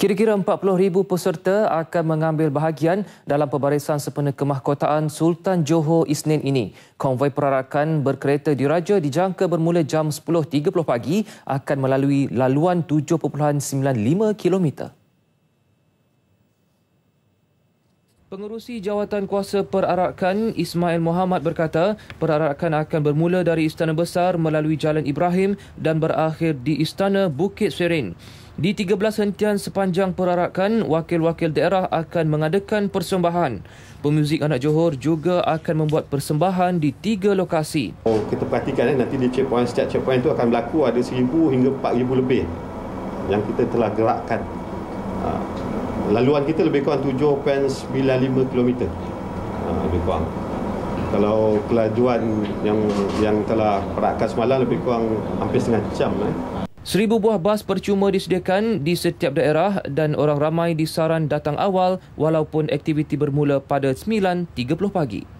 Kira-kira 40,000 peserta akan mengambil bahagian dalam pembarisan sepenuh kemahkotaan Sultan Johor Isnin ini. Konvoi perarakan berkereta diraja dijangka bermula jam 10.30 pagi akan melalui laluan 7.95 km. Pengerusi Jawatan Kuasa Perarakan Ismail Muhammad berkata perarakan akan bermula dari Istana Besar melalui Jalan Ibrahim dan berakhir di Istana Bukit Serin. Di 13 hentian sepanjang perarakan, wakil-wakil daerah akan mengadakan persembahan. Pemuzik anak Johor juga akan membuat persembahan di tiga lokasi. Oh, kita perhatikan eh, nanti di checkpoint setiap checkpoint itu akan berlaku ada 1,000 hingga 4,000 lebih yang kita telah gerakkan. Ha. Laluan kita lebih kurang 7.95 km. Ha, lebih kurang. Kalau kelajuan yang yang telah perakas semalam lebih kurang hampir setengah jam. Eh. Seribu buah bas percuma disediakan di setiap daerah dan orang ramai disaran datang awal walaupun aktiviti bermula pada 9.30 pagi.